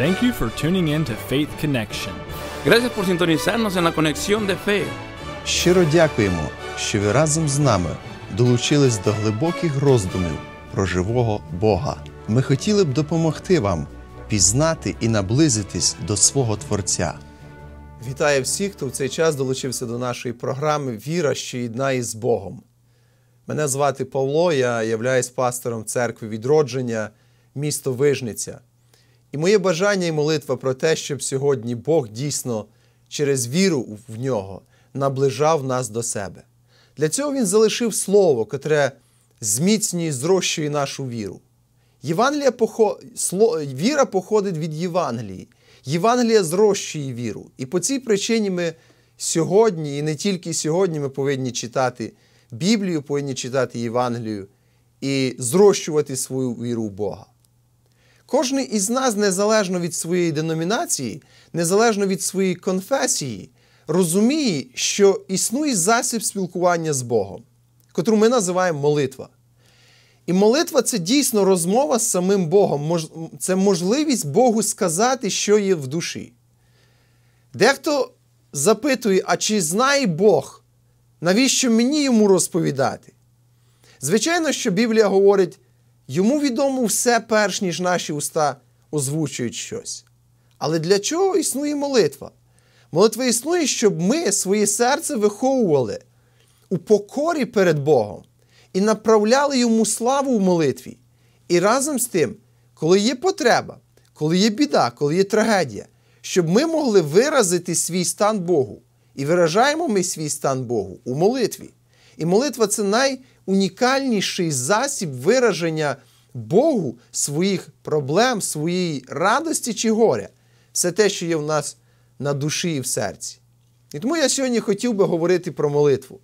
Thank you for tuning in to Faith Connection. Gracias por sintonizarnos en la conexión de fe. Щиро дякуємо, що ви разом з нами долучились до глибоких роздумів про живого Бога. Ми хотіли б допомогти вам пізнати і наблизитись до свого Творця. Вітаю всіх, хто в цей час долучився до нашої програми Віра, що єднає з Богом. Мене звати Павло, я являюсь пастором церкви відродження, місто Вижниця. І моє бажання і молитва про те, щоб сьогодні Бог дійсно через віру в нього наближав нас до себе. Для цього Він залишив слово, котре зміцнює і зрощує нашу віру. Євангелія поход... Віра походить від Євангелії. Євангелія зрощує віру. І по цій причині ми сьогодні, і не тільки сьогодні, ми повинні читати Біблію, повинні читати Євангелію і зрощувати свою віру в Бога. Кожний із нас, незалежно від своєї деномінації, незалежно від своєї конфесії, розуміє, що існує засіб спілкування з Богом, котру ми називаємо молитва. І молитва це дійсно розмова з самим Богом, це можливість Богу сказати, що є в душі. Дехто запитує, а чи знає Бог, навіщо мені йому розповідати? Звичайно, що Біблія говорить. Йому відомо все перш ніж наші уста озвучують щось. Але для чого існує молитва? Молитва існує, щоб ми своє серце виховували у покорі перед Богом і направляли йому славу в молитві. І разом з тим, коли є потреба, коли є біда, коли є трагедія, щоб ми могли виразити свій стан Богу. І виражаємо ми свій стан Богу у молитві. І молитва це най унікальніший засіб вираження Богу своїх проблем, своєї радості чи горя, все те, що є в нас на душі і в серці. І тому я сьогодні хотів би говорити про молитву.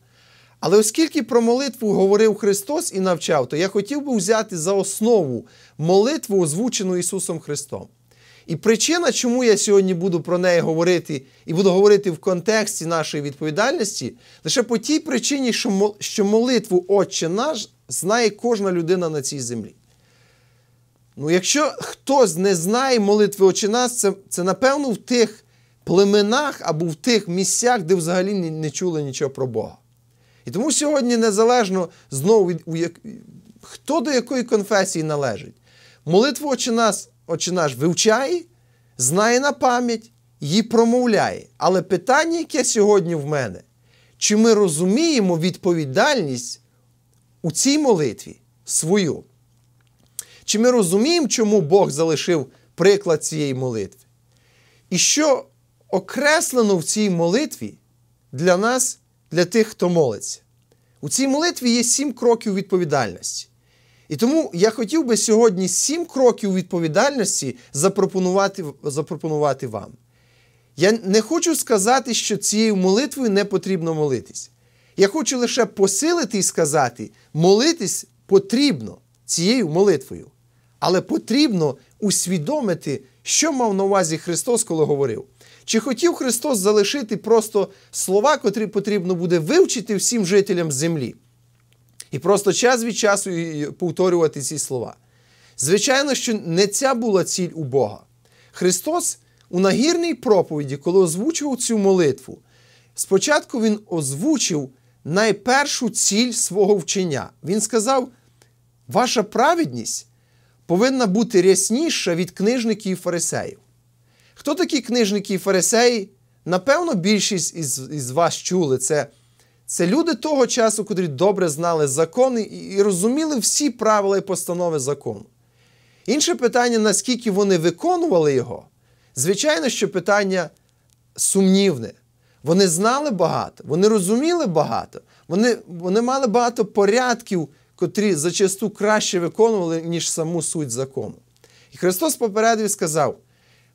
Але оскільки про молитву говорив Христос і навчав, то я хотів би взяти за основу молитву, озвучену Ісусом Христом. І причина, чому я сьогодні буду про неї говорити і буду говорити в контексті нашої відповідальності, лише по тій причині, що молитву Отче наш знає кожна людина на цій землі. Ну, Якщо хтось не знає молитви Отче наш, це, це напевно в тих племенах або в тих місцях, де взагалі не, не чули нічого про Бога. І тому сьогодні незалежно знову від, у як, хто до якої конфесії належить, молитва Отче нас отче наш вивчає, знає на пам'ять, її промовляє. Але питання, яке сьогодні в мене, чи ми розуміємо відповідальність у цій молитві свою? Чи ми розуміємо, чому Бог залишив приклад цієї молитви? І що окреслено в цій молитві для нас, для тих, хто молиться? У цій молитві є сім кроків відповідальності. І тому я хотів би сьогодні сім кроків відповідальності запропонувати запропонувати вам. Я не хочу сказати, що цією молитвою не потрібно молитись. Я хочу лише посилити і сказати, молитись потрібно цією молитвою. Але потрібно усвідомити, що мав на увазі Христос, коли говорив. Чи хотів Христос залишити просто слова, котрі потрібно буде вивчити всім жителям землі? І просто час від часу повторювати ці слова. Звичайно, що не ця була ціль у Бога. Христос у нагірній проповіді, коли озвучував цю молитву, спочатку Він озвучив найпершу ціль свого вчення. Він сказав: ваша праведність повинна бути рясніша від книжників і фарисеїв. Хто такі книжники і фарисеї? Напевно, більшість із, із вас чули це це люди того часу, котрі добре знали закони і розуміли всі правила і постанови закону. Інше питання, наскільки вони виконували його, звичайно, що питання сумнівне. Вони знали багато, вони розуміли багато, вони вони мали багато порядків, котрі зачасту краще виконували, ніж саму суть закону. І Христос попередив і сказав: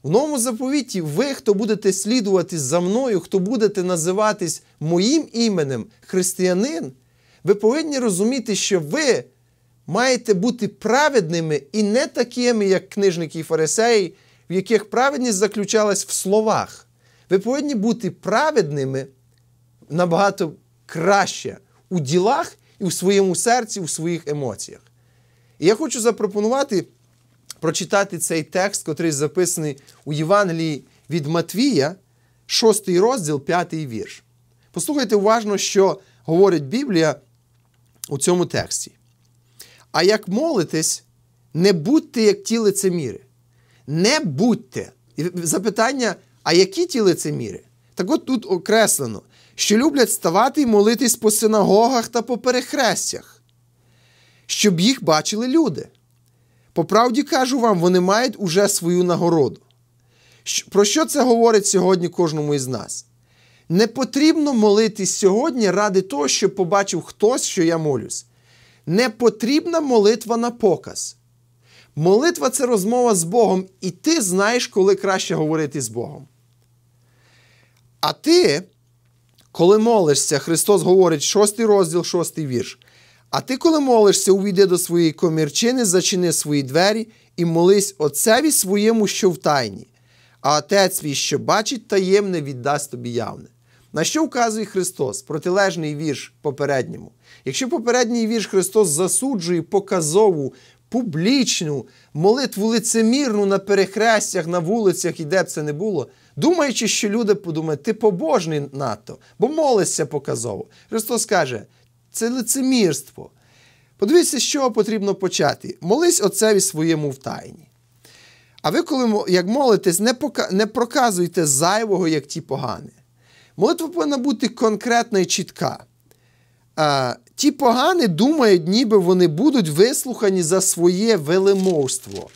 в новому заповіті ви, хто будете слідувати за мною, хто будете називатись моїм іменем християнин, ви повинні розуміти, що ви маєте бути праведними і не такими, як книжники і фарисеї, в яких праведність заключалась в словах. Ви повинні бути праведними набагато краще у ділах і у своєму серці, у своїх емоціях. І я хочу запропонувати прочитати цей текст, котрий записаний у Євангелії від Матвія, 6 розділ, 5 вірш. Послухайте уважно, що говорить Біблія у цьому тексті. А як молитесь, не будьте як ті лицеміри. Не будьте. І запитання, а які ті лицеміри? Так от тут окреслено, що люблять ставати і молитись по синагогах та по перехрестях, щоб їх бачили люди. По правді кажу вам, вони мають уже свою нагороду. Про що це говорить сьогодні кожному із нас? Не потрібно молитись сьогодні ради того, щоб побачив хтось, що я молюсь. Не потрібна молитва на показ. Молитва це розмова з Богом, і ти знаєш, коли краще говорити з Богом. А ти, коли молишся, Христос говорить 6 розділ, 6 вірш. А ти, коли молишся, увійди до своєї комірчини, зачини свої двері і молись Отцеві своєму, що в тайні, а Отець свій, що бачить таємне, віддасть тобі явне. На що вказує Христос, протилежний вірш попередньому? Якщо попередній вірш Христос засуджує показову, публічну молитву лицемірну на перехрестях, на вулицях і де б це не було, думаючи, що люди подумають, ти побожний надто, бо молишся показово. Христос каже, це лицемірство. Подивіться, з чого потрібно почати. Молись отцеві своєму втайні. А ви, коли як молитесь, не пока... не проказуйте зайвого, як ті погані. Молитва повинна бути конкретна і чітка. А, Ті погані думають, ніби вони будуть вислухані за своє велимовство.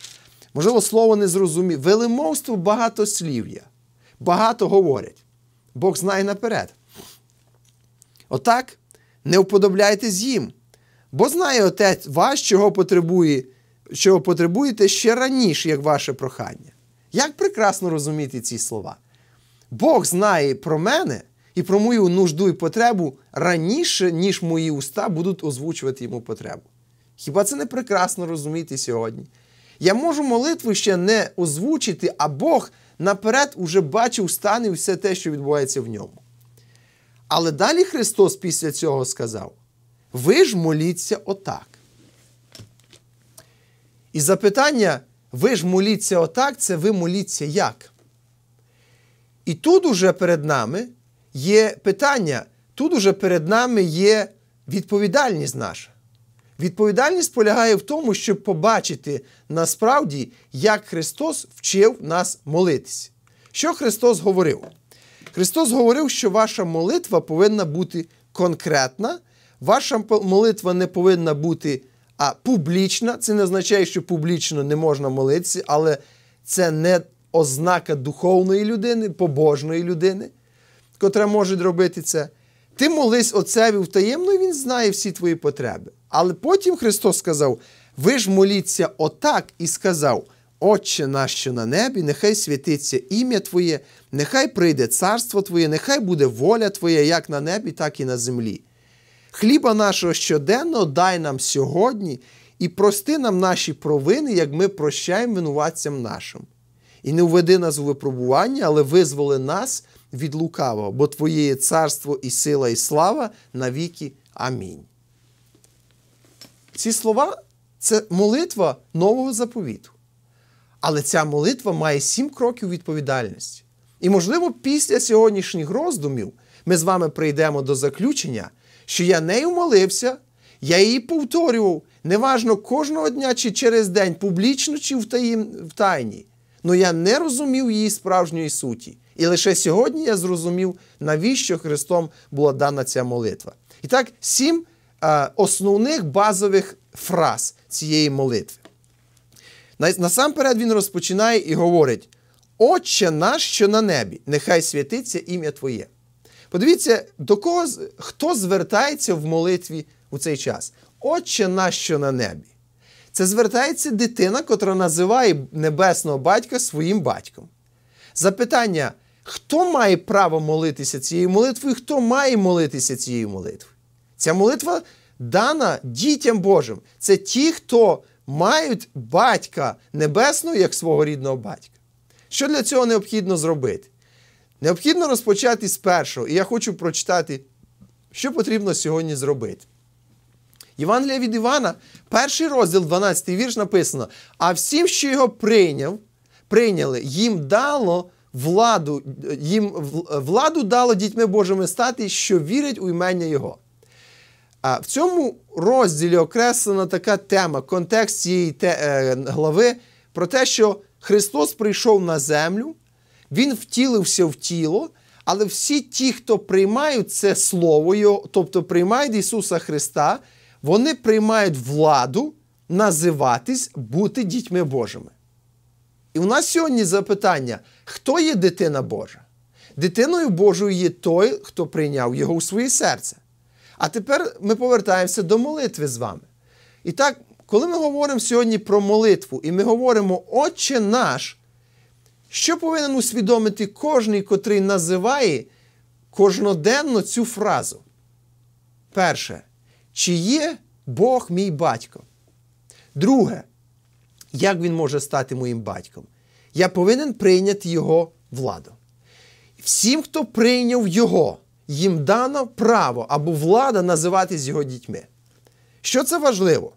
Можливо, слово не зрозуміло. Велимовство слів'я, Багато говорять. Бог знає наперед. Отак не вподобляйтесь їм, бо знає Отець вас, чого потребує, чого потребуєте ще раніше, як ваше прохання. Як прекрасно розуміти ці слова? Бог знає про мене і про мою нужду і потребу раніше, ніж мої уста будуть озвучувати йому потребу. Хіба це не прекрасно розуміти сьогодні? Я можу молитву ще не озвучити, а Бог наперед уже бачив стан і все те, що відбувається в ньому. Але далі Христос після цього сказав: Ви ж моліться отак. І запитання, ви ж моліться отак, це ви моліться як? І тут уже перед нами є питання, тут уже перед нами є відповідальність наша. Відповідальність полягає в тому, щоб побачити насправді, як Христос вчив нас молитись. Що Христос говорив? Христос говорив, що ваша молитва повинна бути конкретна, ваша молитва не повинна бути а, публічна. Це не означає, що публічно не можна молитися, але це не ознака духовної людини, побожної людини, котра може робити це. Ти молись Отцеві втаємно, і Він знає всі твої потреби. Але потім Христос сказав: ви ж моліться отак і сказав. Отче наш, що на небі, нехай святиться ім'я Твоє, нехай прийде царство Твоє, нехай буде воля Твоя, як на небі, так і на землі. Хліба нашого щоденно дай нам сьогодні і прости нам наші провини, як ми прощаємо винуватцям нашим. І не введи нас у випробування, але визволи нас від лукавого, бо Твоє є царство і сила, і слава навіки. Амінь. Ці слова це молитва нового заповіту. Але ця молитва має сім кроків відповідальності. І, можливо, після сьогоднішніх роздумів ми з вами прийдемо до заключення, що я нею молився, я її повторював, неважно кожного дня чи через день, публічно чи в тайні. але я не розумів її справжньої суті. І лише сьогодні я зрозумів, навіщо Христом була дана ця молитва. І так, сім е, основних базових фраз цієї молитви. Насамперед він розпочинає і говорить: Отче наш, що на небі, нехай святиться ім'я Твоє. Подивіться, до кого хто звертається в молитві у цей час. Отче наш, що на небі. Це звертається дитина, котра називає небесного батька своїм батьком. Запитання, хто має право молитися цією молитвою, хто має молитися цією молитвою? Ця молитва дана дітям Божим. Це ті, хто мають батька небесного як свого рідного батька. Що для цього необхідно зробити? Необхідно розпочати з першого, і я хочу прочитати, що потрібно сьогодні зробити. Євангелія від Івана, перший розділ, 12 вірш, написано: а всім, що його прийняв, прийняли, їм дало владу, їм владу дало дітьми Божими стати, що вірять у імення Його. А в цьому розділі окреслена така тема, контекст цієї те, е, глави про те, що Христос прийшов на землю, Він втілився в тіло, але всі ті, хто приймають це слово, тобто приймають Ісуса Христа, вони приймають владу називатись, бути дітьми Божими. І у нас сьогодні запитання: хто є дитина Божа? Дитиною Божою є той, хто прийняв його у своє серце. А тепер ми повертаємося до молитви з вами. І так, коли ми говоримо сьогодні про молитву, і ми говоримо Отче наш, що повинен усвідомити кожний, котрий називає кожноденно цю фразу? Перше, чи є Бог мій батько? Друге, як він може стати моїм батьком? Я повинен прийняти його владу. Всім, хто прийняв Його, їм дано право або влада називатись його дітьми. Що це важливо?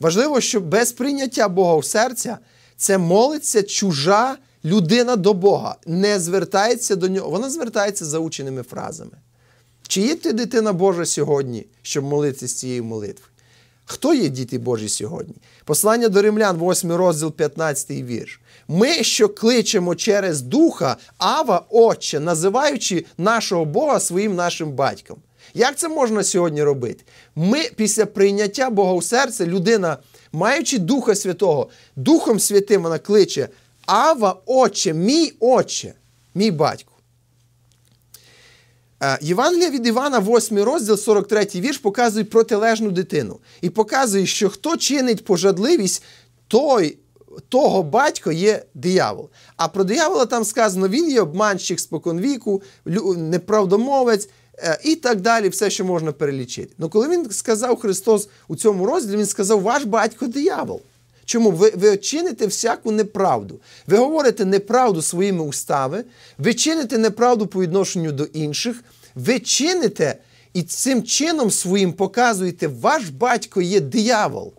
Важливо, що без прийняття Бога в серця це молиться чужа людина до Бога, не звертається до нього, вона звертається за ученими фразами. Чи є ти дитина Божа сьогодні, щоб молитися цією молитвою? Хто є діти Божі сьогодні? Послання до римлян, 8 розділ, 15 вірш. Ми, що кличемо через Духа, Ава, Отче, називаючи нашого Бога своїм нашим батьком. Як це можна сьогодні робити? Ми після прийняття Бога у серце, людина, маючи Духа Святого, Духом Святим вона кличе Ава, Отче, мій Отче, мій батько. Е, Євангелія від Івана, 8 розділ, 43 вірш, показує протилежну дитину і показує, що хто чинить пожадливість, той того батько є диявол. А про диявола там сказано, він є обманщик споконвіку, неправдомовець. Е, і так далі, все, що можна перелічити. Ну коли він сказав Христос у цьому розділі, він сказав, ваш батько диявол. Чому ви ви чините всяку неправду? Ви говорите неправду своїми устами, ви чините неправду по відношенню до інших, ви чините і цим чином своїм показуєте, ваш батько є диявол.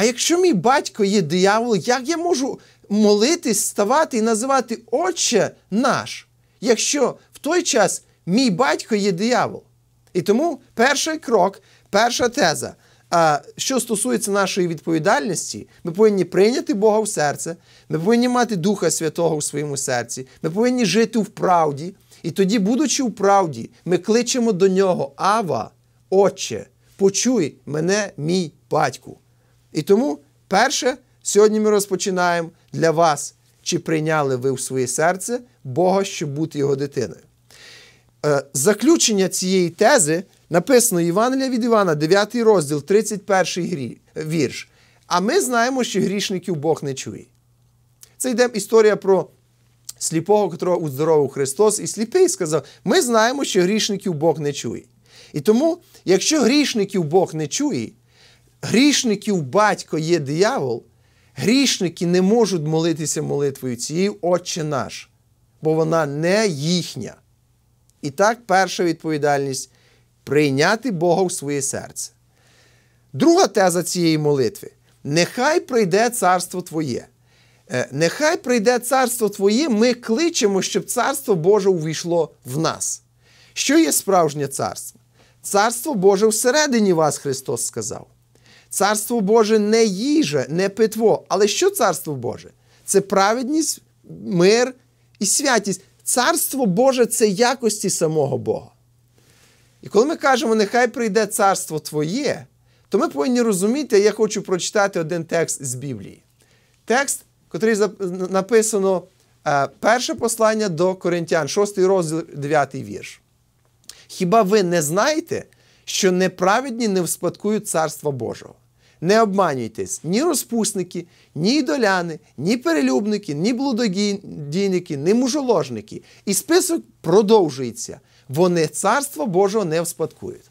А якщо мій батько є диявол, як я можу молитись, ставати і називати Отче наш, якщо в той час мій батько є диявол? І тому перший крок, перша теза, що стосується нашої відповідальності, ми повинні прийняти Бога в серце, ми повинні мати Духа Святого у своєму серці, ми повинні жити в правді. І тоді, будучи в правді, ми кличемо до нього Ава, Отче, почуй мене, мій батьку. І тому, перше, сьогодні ми розпочинаємо для вас, чи прийняли ви в своє серце Бога, щоб бути його дитиною. Е, заключення цієї тези написано Івангелія від Івана, 9 розділ, 31 вірш. А ми знаємо, що грішників Бог не чує. Це йде історія про сліпого, котрого уздоровив Христос, і сліпий сказав: Ми знаємо, що грішників Бог не чує. І тому, якщо грішників Бог не чує, грішників батько є диявол, грішники не можуть молитися молитвою цією Отче наш, бо вона не їхня. І так, перша відповідальність прийняти Бога в своє серце. Друга теза цієї молитви нехай прийде царство Твоє. Е, нехай прийде царство Твоє, ми кличемо, щоб царство Боже увійшло в нас. Що є справжнє царство? Царство Боже всередині вас Христос сказав. Царство Боже не їжа, не питво. Але що царство Боже? Це праведність, мир і святість. Царство Боже це якості самого Бога. І коли ми кажемо, нехай прийде царство Твоє, то ми повинні розуміти, я хочу прочитати один текст з Біблії. Текст, котрий написано е, перше послання до Коринтян, 6 розділ 9 вірш. Хіба ви не знаєте, що неправедні не вспадкують Царства Божого? Не обманюйтесь ні розпусники, ні ідоляни, ні перелюбники, ні блудодійники, ні мужоложники. І список продовжується. Вони царство Божого не вспадкують.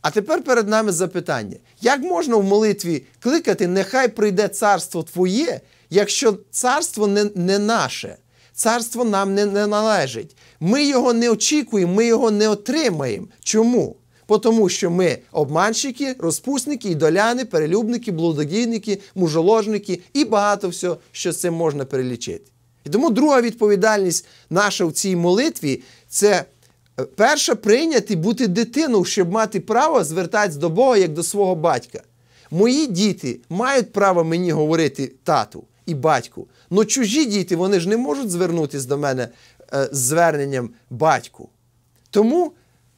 А тепер перед нами запитання: як можна в молитві кликати, нехай прийде царство Твоє, якщо царство не, не наше, царство нам не, не належить. Ми його не очікуємо, ми його не отримаємо. Чому? тому що ми обманщики, розпусники, ідоляни, перелюбники, блудодійники, мужоложники і багато всього, що з цим можна перелічити. І тому друга відповідальність наша в цій молитві це е, перша прийняти бути дитиною, щоб мати право звертатись до Бога як до свого батька. Мої діти мають право мені говорити тату і батьку. але чужі діти вони ж не можуть звернутися до мене е, з зверненням батьку. Тому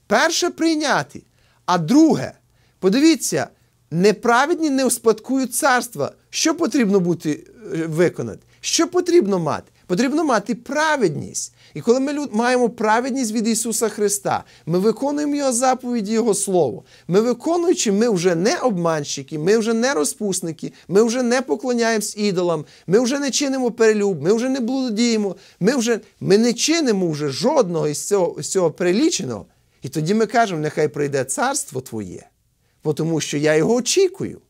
Перше прийняти, а друге, подивіться, неправедні не успадкують царства. Що потрібно бути е, виконати? Що потрібно мати? Потрібно мати праведність. І коли ми маємо праведність від Ісуса Христа, ми виконуємо Його заповіді, Його Слово. Ми виконуючи, ми вже не обманщики, ми вже не розпусники, ми вже не поклоняємось ідолам, ми вже не чинимо перелюб, ми вже не блудіємо, ми вже ми не чинимо вже жодного із цього, із цього переліченого. І тоді ми кажемо, нехай прийде царство Твоє, тому що я його очікую.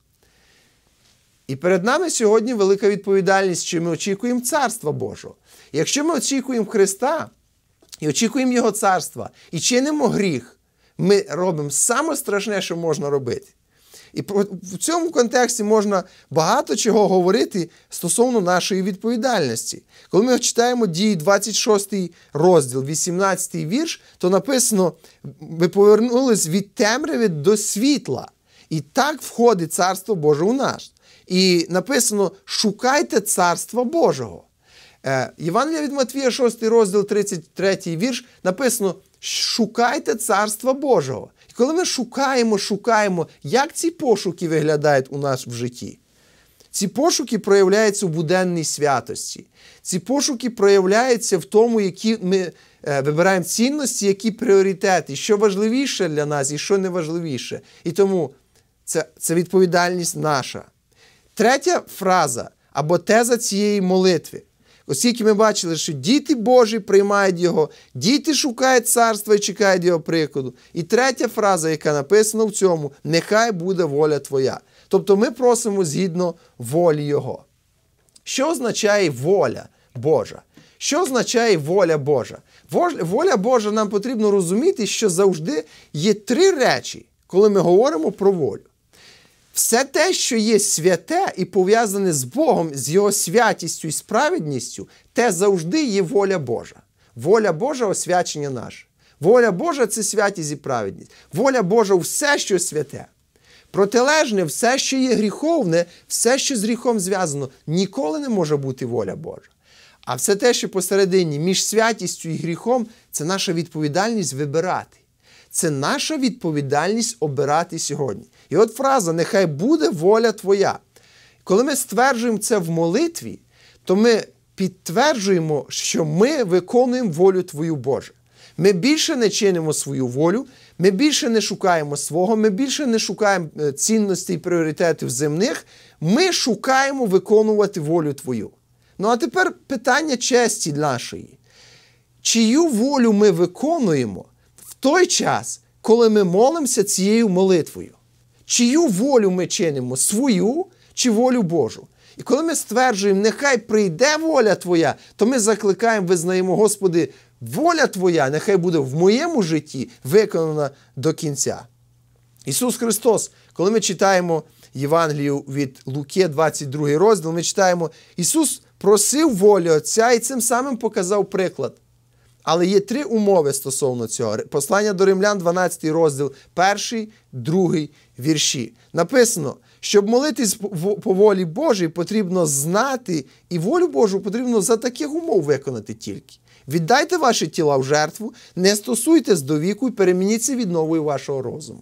І перед нами сьогодні велика відповідальність, чи ми очікуємо царства Божого. Якщо ми очікуємо Христа і очікуємо Його царства і чинимо гріх, ми робимо саме страшне, що можна робити. І в цьому контексті можна багато чого говорити стосовно нашої відповідальності. Коли ми читаємо дії 26 розділ, 18 вірш, то написано: ми повернулись від темряви до світла. І так входить Царство Боже у нас. І написано: шукайте Царства Божого. Е, Євангелія від Матвія, 6 розділ, 33 вірш, написано: Шукайте Царства Божого коли ми шукаємо, шукаємо, як ці пошуки виглядають у нас в житті. Ці пошуки проявляються у буденній святості. Ці пошуки проявляються в тому, які ми е, вибираємо цінності, які пріоритети, що важливіше для нас і що не важливіше. І тому це, це відповідальність наша. Третя фраза або теза цієї молитви оскільки ми бачили, що діти Божі приймають Його, діти шукають царства і чекають Його прикладу. І третя фраза, яка написана в цьому, нехай буде воля Твоя. Тобто ми просимо згідно волі Його. Що означає воля Божа? Що означає воля Божа? Воля Божа нам потрібно розуміти, що завжди є три речі, коли ми говоримо про волю. Все те, що є святе і пов'язане з Богом, з Його святістю і справедністю, те завжди є воля Божа. Воля Божа освячення наше. Воля Божа це святість і праведність. Воля Божа все, що святе. Протилежне, все, що є гріховне, все, що з гріхом зв'язано, ніколи не може бути воля Божа. А все те, що посередині між святістю і гріхом, це наша відповідальність вибирати. Це наша відповідальність обирати сьогодні. І от фраза Нехай буде воля Твоя. Коли ми стверджуємо це в молитві, то ми підтверджуємо, що ми виконуємо волю Твою Боже. Ми більше не чинимо свою волю, ми більше не шукаємо свого, ми більше не шукаємо е, цінностей і пріоритетів земних, ми шукаємо виконувати волю Твою. Ну а тепер питання честі нашої. Чию волю ми виконуємо в той час, коли ми молимося цією молитвою? чию волю ми чинимо, свою чи волю Божу. І коли ми стверджуємо, нехай прийде воля Твоя, то ми закликаємо, визнаємо, Господи, воля Твоя, нехай буде в моєму житті виконана до кінця. Ісус Христос, коли ми читаємо Євангелію від Луки, 22 розділ, ми читаємо, Ісус просив волю Отця і цим самим показав приклад. Але є три умови стосовно цього. Послання до римлян, 12 розділ, перший, другий вірші. Написано, щоб молитись по волі Божій, потрібно знати, і волю Божу потрібно за таких умов виконати тільки. Віддайте ваші тіла в жертву, не стосуйтесь до віку і перемініться від нової вашого розуму.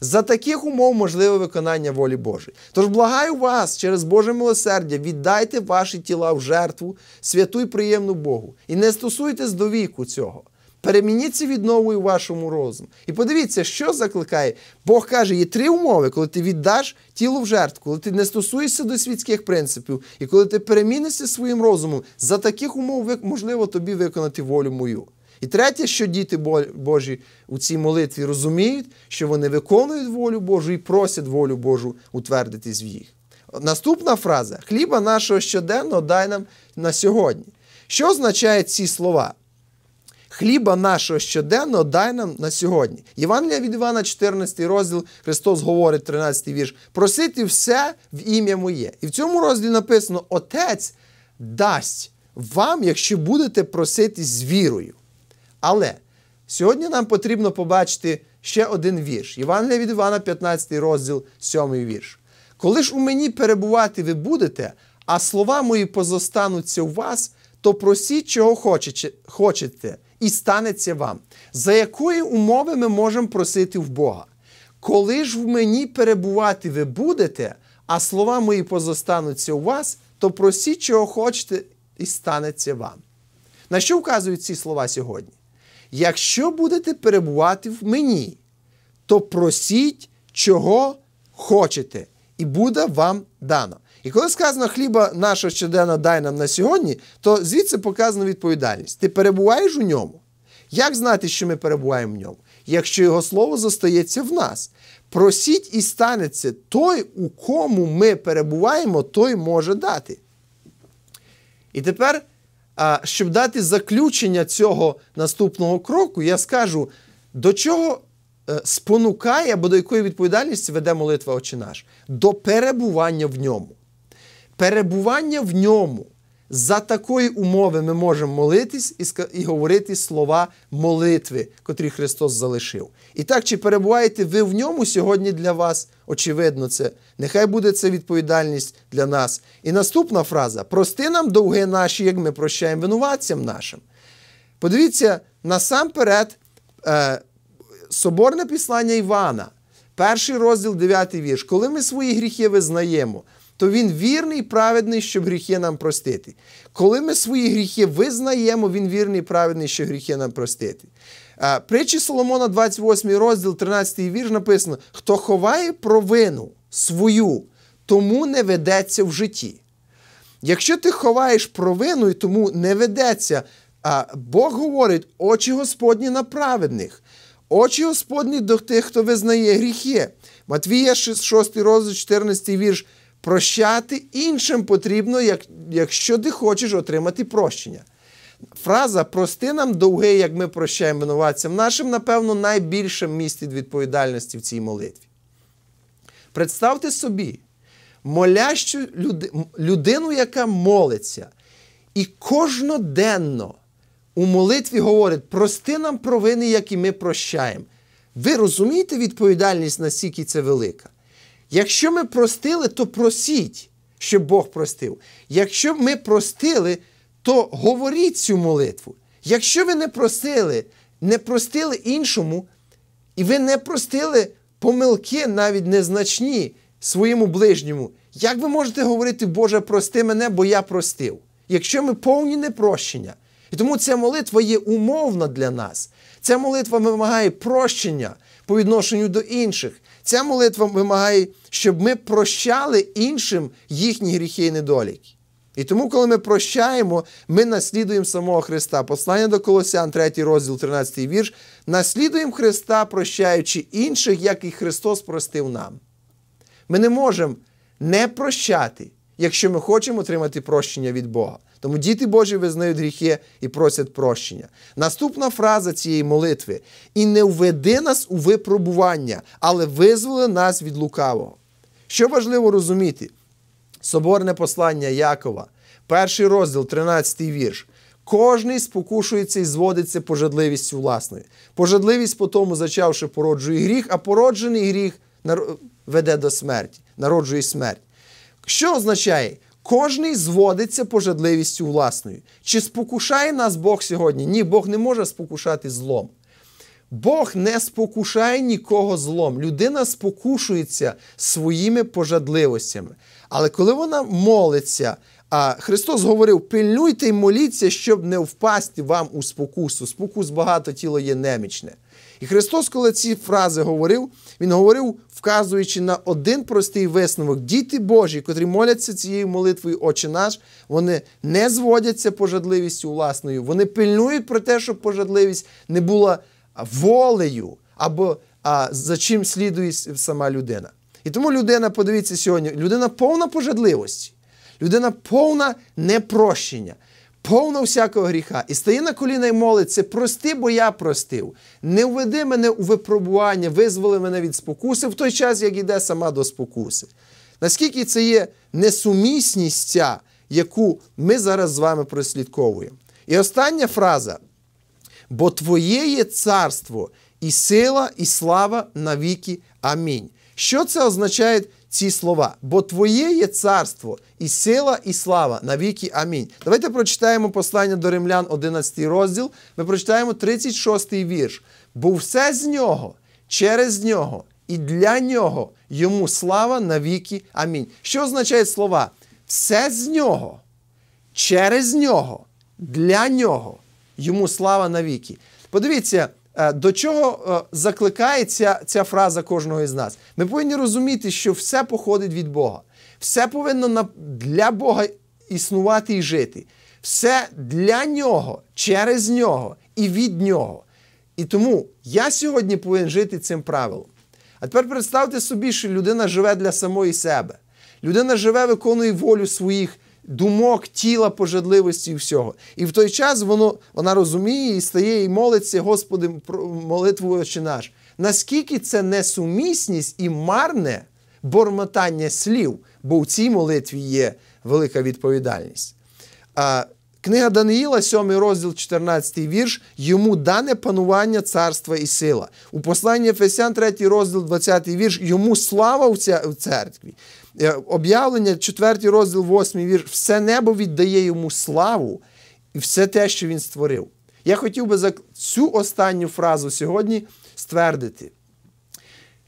За таких умов можливе виконання волі Божої. Тож благаю вас через Боже милосердя, віддайте ваші тіла в жертву, святу і приємну Богу. І не стосуйтесь до віку цього. Перемініться відновою вашому розуму. І подивіться, що закликає. Бог каже, є три умови, коли ти віддаш тіло в жертву, коли ти не стосуєшся до світських принципів, і коли ти перемінишся своїм розумом, за таких умов можливо тобі виконати волю мою. І третє, що діти Божі у цій молитві розуміють, що вони виконують волю Божу і просять волю Божу утвердитись в їх. Наступна фраза хліба нашого щоденного дай нам на сьогодні. Що означають ці слова? Хліба нашого щоденного дай нам на сьогодні. Євангелія від Івана, 14 розділ, Христос говорить, 13 вірш, просити все в ім'я моє. І в цьому розділі написано: Отець дасть вам, якщо будете просити з вірою. Але сьогодні нам потрібно побачити ще один вірш. Євангелія від Івана, 15 розділ, 7 вірш. Коли ж у мені перебувати ви будете, а слова мої позостануться у вас, то просіть, чого хочете, і станеться вам, за якої умови ми можемо просити в Бога. Коли ж в мені перебувати ви будете, а слова мої позостануться у вас, то просіть, чого хочете, і станеться вам. На що вказують ці слова сьогодні? Якщо будете перебувати в мені, то просіть, чого хочете, і буде вам дано. І коли сказано хліба наша щоденно дай нам на сьогодні, то звідси показана відповідальність. Ти перебуваєш у ньому? Як знати, що ми перебуваємо в ньому? Якщо його слово зостається в нас. Просіть і станеться той, у кому ми перебуваємо, той може дати. І тепер. А щоб дати заключення цього наступного кроку, я скажу, до чого е, спонукає або до якої відповідальності веде молитва «Отче наш? До перебування в ньому. Перебування в ньому за такої умови ми можемо молитись і говорити слова молитви, котрі Христос залишив. І так, чи перебуваєте ви в ньому сьогодні для вас? Очевидно, це. Нехай буде це відповідальність для нас. І наступна фраза: прости нам довги наші, як ми прощаємо винуватцям нашим. Подивіться, насамперед, е, соборне післання Івана, перший розділ, 9 вірш, коли ми свої гріхи визнаємо то він вірний і праведний, щоб гріхи нам простити. Коли ми свої гріхи визнаємо, він вірний і праведний, щоб гріхи нам простити. Притчі Соломона, 28 розділ, 13 вірш написано: хто ховає провину свою, тому не ведеться в житті. Якщо ти ховаєш провину і тому не ведеться, Бог говорить, очі Господні на праведних. Очі Господні до тих, хто визнає гріхи. Матвія, 6 розділ, 14 вірш. Прощати іншим потрібно, як, якщо ти хочеш отримати прощення. Фраза Прости нам довгий, як ми прощаємо винуватцям нашим, напевно, найбільше містить відповідальності в цій молитві. Представте собі, молящу люд... людину, яка молиться, і кожноденно у молитві говорить: прости нам провини, які ми прощаємо. Ви розумієте відповідальність, наскільки це велика? Якщо ми простили, то просіть, щоб Бог простив. Якщо ми простили, то говоріть цю молитву. Якщо ви не просили, не простили іншому, і ви не простили помилки навіть незначні своєму ближньому, як ви можете говорити, Боже, прости мене, бо я простив? Якщо ми повні непрощення. І тому ця молитва є умовна для нас. Ця молитва вимагає прощення по відношенню до інших. Ця молитва вимагає, щоб ми прощали іншим їхні гріхи і недоліки. І тому, коли ми прощаємо, ми наслідуємо самого Христа. Послання до Колосян, 3 розділ, 13 вірш, наслідуємо Христа, прощаючи інших, як і Христос простив нам. Ми не можемо не прощати, якщо ми хочемо отримати прощення від Бога. Тому діти Божі визнають гріхи і просять прощення. Наступна фраза цієї молитви: і не введи нас у випробування, але визволи нас від лукавого. Що важливо розуміти, соборне послання Якова, перший розділ, 13 вірш. Кожний спокушується і зводиться пожадливістю власної. Пожадливість, по тому, зачавши, породжує гріх, а породжений гріх веде до смерті, народжує смерть. Що означає? Кожний зводиться пожадливістю власною. Чи спокушає нас Бог сьогодні? Ні, Бог не може спокушати злом. Бог не спокушає нікого злом. Людина спокушується своїми пожадливостями. Але коли вона молиться, а Христос говорив: пильнуйте й моліться, щоб не впасти вам у спокусу. Спокус багато тіло є немічне. І Христос, коли ці фрази говорив, Він говорив, вказуючи на один простий висновок: діти Божі, котрі моляться цією молитвою, Отче наш, вони не зводяться пожадливістю власною. Вони пильнують про те, щоб пожадливість не була волею або а, за чим слідує сама людина. І тому людина, подивіться сьогодні, людина повна пожадливості, людина повна непрощення повно всякого гріха, і стає на коліна і молиться, прости, бо я простив. Не введи мене у випробування, визволи мене від спокуси в той час, як йде сама до спокуси. Наскільки це є несумісність, ця, яку ми зараз з вами прослідковуємо? І остання фраза: бо Твоє є царство, і сила, і слава навіки. Амінь. Що це означає ці слова. Бо Твоє є царство, і сила, і слава навіки. Амінь. Давайте прочитаємо послання до римлян, 11 розділ. Ми прочитаємо 36 вірш. Бо все з нього, через нього і для нього йому слава навіки. Амінь. Що означає слова? Все з нього, через нього, для нього, йому слава навіки. Подивіться, Е, до чого е, закликається ця фраза кожного із нас? Ми повинні розуміти, що все походить від Бога. Все повинно для Бога існувати і жити. Все для нього, через нього і від нього. І тому я сьогодні повинен жити цим правилом. А тепер представте собі, що людина живе для самої себе. Людина живе, виконує волю своїх думок, тіла, пожадливості і всього. І в той час воно, вона розуміє і стає і молиться, Господи, молитву очі наш. Наскільки це несумісність і марне бормотання слів, бо в цій молитві є велика відповідальність. А, Книга Даниїла, 7 розділ, 14 вірш, йому дане панування царства і сила. У посланні Ефесян, 3 розділ, 20 вірш, йому слава в церкві. Е, об'явлення, 4 розділ, 8 вірш, все небо віддає йому славу і все те, що він створив. Я хотів би за цю останню фразу сьогодні ствердити.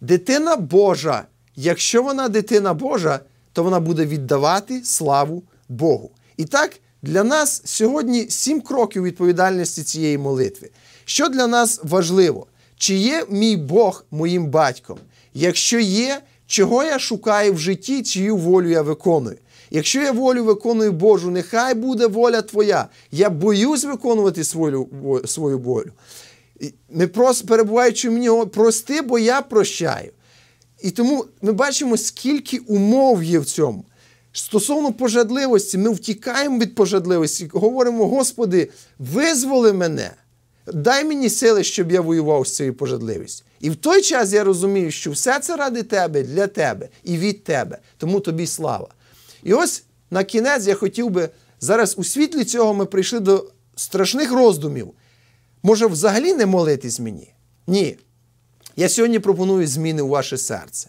Дитина Божа, якщо вона дитина Божа, то вона буде віддавати славу Богу. І так, для нас сьогодні сім кроків відповідальності цієї молитви. Що для нас важливо? Чи є мій Бог моїм батьком? Якщо є, чого я шукаю в житті, чию волю я виконую. Якщо я волю виконую Божу, нехай буде воля твоя. Я боюсь виконувати свою свою волю. Не просто перебуваючи в нього, прости, бо я прощаю. І тому ми бачимо, скільки умов є в цьому. Стосовно пожадливості, ми втікаємо від пожадливості, говоримо, Господи, визволи мене дай мені сили, щоб я воював з цією пожадливістю. І в той час я розумію, що все це ради тебе, для тебе і від тебе, тому тобі слава. І ось на кінець я хотів би зараз у світлі цього ми прийшли до страшних роздумів. Може, взагалі не молитись мені? Ні. Я сьогодні пропоную зміни у ваше серце.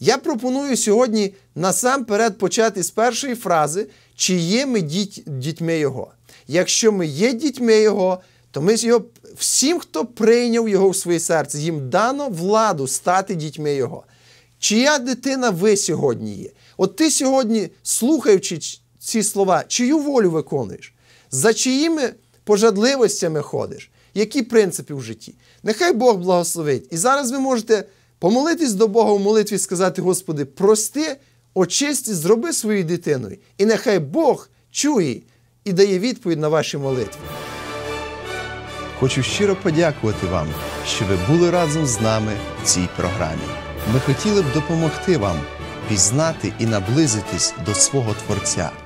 Я пропоную сьогодні насамперед почати з першої фрази, чи є ми дітьми Його. Якщо ми є дітьми Його, то ми ж його всім, хто прийняв його в своє серце, їм дано владу стати дітьми Його. Чия дитина ви сьогодні є? От ти сьогодні, слухаючи ці слова, чию волю виконуєш, за чиїми пожадливостями ходиш, які принципи в житті? Нехай Бог благословить. І зараз ви можете помолитись до Бога в молитві, сказати, Господи, прости, очисти, зроби своєю дитиною. І нехай Бог чує і дає відповідь на ваші молитви. Хочу щиро подякувати вам, що ви були разом з нами в цій програмі. Ми хотіли б допомогти вам пізнати і наблизитись до свого Творця.